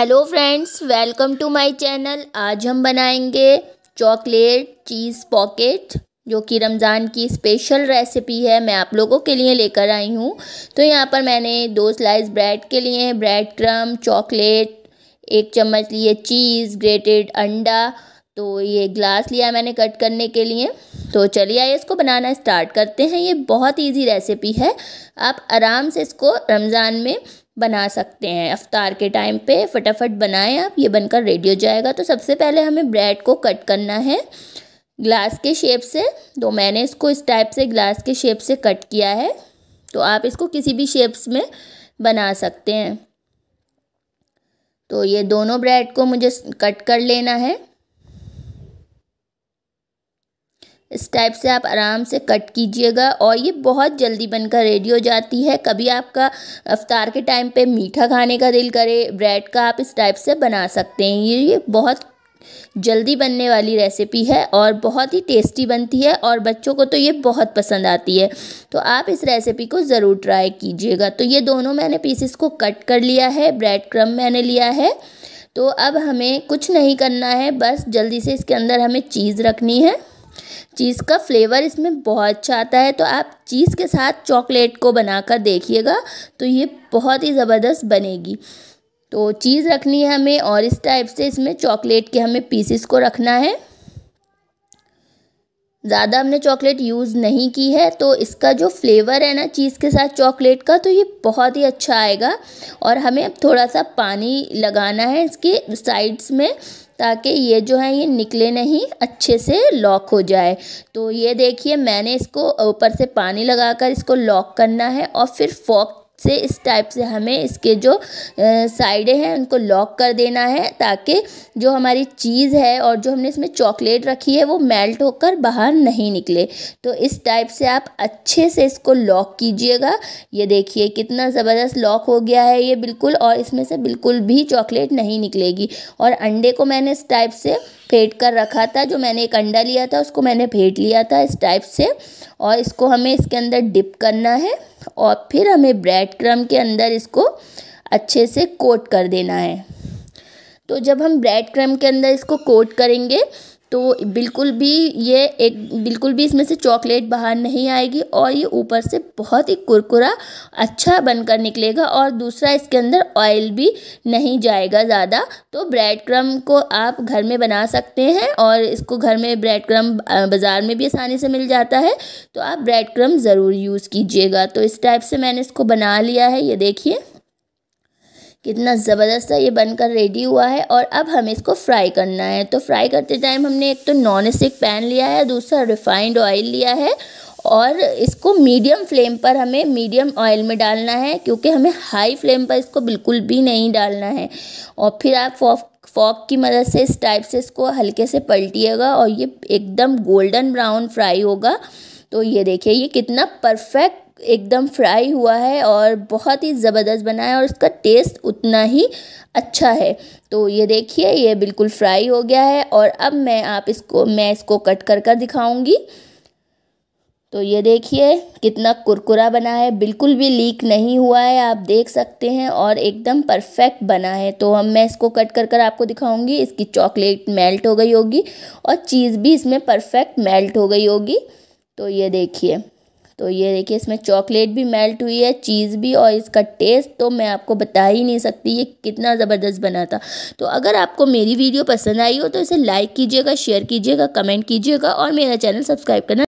hello friends welcome to my channel आज हम बनाएंगे चॉकलेट चीज़ पॉकेट जो कि रमज़ान की स्पेशल रेसिपी है मैं आप लोगों के लिए लेकर आई हूँ तो यहाँ पर मैंने दो स्लाइस ब्रेड के लिए ब्रेड क्रम चॉकलेट एक चम्मच लिए चीज़ ग्रेटेड अंडा तो ये ग्लास लिया मैंने कट करने के लिए तो चलिए आइए इसको बनाना स्टार्ट करते हैं ये बहुत इजी रेसिपी है आप आराम से इसको रमज़ान में बना सकते हैं अफ्तार के टाइम पे फटाफट बनाएं आप ये बनकर रेडी हो जाएगा तो सबसे पहले हमें ब्रेड को कट करना है ग्लास के शेप से तो मैंने इसको इस टाइप से ग्लास के शेप से कट किया है तो आप इसको किसी भी शेप्स में बना सकते हैं तो ये दोनों ब्रेड को मुझे कट कर लेना है इस टाइप से आप आराम से कट कीजिएगा और ये बहुत जल्दी बनकर रेडी हो जाती है कभी आपका अफ्तार के टाइम पे मीठा खाने का दिल करे ब्रेड का आप इस टाइप से बना सकते हैं ये ये बहुत जल्दी बनने वाली रेसिपी है और बहुत ही टेस्टी बनती है और बच्चों को तो ये बहुत पसंद आती है तो आप इस रेसिपी को ज़रूर ट्राई कीजिएगा तो ये दोनों मैंने पीसेस को कट कर लिया है ब्रेड क्रम मैंने लिया है तो अब हमें कुछ नहीं करना है बस जल्दी से इसके अंदर हमें चीज़ रखनी है चीज़ का फ्लेवर इसमें बहुत अच्छा आता है तो आप चीज़ के साथ चॉकलेट को बनाकर देखिएगा तो ये बहुत ही ज़बरदस्त बनेगी तो चीज़ रखनी है हमें और इस टाइप से इसमें चॉकलेट के हमें पीसेस को रखना है ज़्यादा हमने चॉकलेट यूज़ नहीं की है तो इसका जो फ्लेवर है ना चीज़ के साथ चॉकलेट का तो ये बहुत ही अच्छा आएगा और हमें अब थोड़ा सा पानी लगाना है इसके साइड्स में ताकि ये जो है ये निकले नहीं अच्छे से लॉक हो जाए तो ये देखिए मैंने इसको ऊपर से पानी लगाकर इसको लॉक करना है और फिर फॉक से इस टाइप से हमें इसके जो साइडें हैं उनको लॉक कर देना है ताकि जो हमारी चीज़ है और जो हमने इसमें चॉकलेट रखी है वो मेल्ट होकर बाहर नहीं निकले तो इस टाइप से आप अच्छे से इसको लॉक कीजिएगा ये देखिए कितना ज़बरदस्त लॉक हो गया है ये बिल्कुल और इसमें से बिल्कुल भी चॉकलेट नहीं निकलेगी और अंडे को मैंने इस टाइप से फेंट कर रखा था जो मैंने एक अंडा लिया था उसको मैंने फेंट लिया था इस टाइप से और इसको हमें इसके अंदर डिप करना है और फिर हमें ब्रेड क्रम के अंदर इसको अच्छे से कोट कर देना है तो जब हम ब्रेड क्रम के अंदर इसको कोट करेंगे तो बिल्कुल भी ये एक बिल्कुल भी इसमें से चॉकलेट बाहर नहीं आएगी और ये ऊपर से बहुत ही कुरकुरा अच्छा बनकर निकलेगा और दूसरा इसके अंदर ऑयल भी नहीं जाएगा ज़्यादा तो ब्रेड क्रम को आप घर में बना सकते हैं और इसको घर में ब्रेड क्रम बाज़ार में भी आसानी से मिल जाता है तो आप ब्रेड क्रम ज़रूर यूज़ कीजिएगा तो इस टाइप से मैंने इसको बना लिया है ये देखिए कितना ज़बरदस्त है ये बनकर रेडी हुआ है और अब हमें इसको फ्राई करना है तो फ्राई करते टाइम हमने एक तो नॉन स्टिक पैन लिया है दूसरा रिफाइंड ऑयल लिया है और इसको मीडियम फ्लेम पर हमें मीडियम ऑयल में डालना है क्योंकि हमें हाई फ्लेम पर इसको बिल्कुल भी नहीं डालना है और फिर आप फॉक फॉक की मदद से इस टाइप से इसको हल्के से पलटिएगा और ये एकदम गोल्डन ब्राउन फ्राई होगा तो ये देखिए ये कितना परफेक्ट एकदम फ्राई हुआ है और बहुत ही ज़बरदस्त बना है और इसका टेस्ट उतना ही अच्छा है तो ये देखिए ये बिल्कुल फ्राई हो गया है और अब मैं आप इसको मैं इसको कट कर कर दिखाऊँगी तो ये देखिए कितना कुरकुरा बना है बिल्कुल भी लीक नहीं हुआ है आप देख सकते हैं और एकदम परफेक्ट बना है तो हम मैं इसको कट कर कर आपको दिखाऊंगी इसकी चॉकलेट मेल्ट हो गई होगी और चीज़ भी इसमें परफेक्ट मेल्ट हो गई होगी तो ये देखिए तो ये देखिए इसमें चॉकलेट भी मेल्ट हुई है चीज़ भी और इसका टेस्ट तो मैं आपको बता ही नहीं सकती ये कितना ज़बरदस्त बना था तो अगर आपको मेरी वीडियो पसंद आई हो तो इसे लाइक कीजिएगा शेयर कीजिएगा कमेंट कीजिएगा और मेरा चैनल सब्सक्राइब करना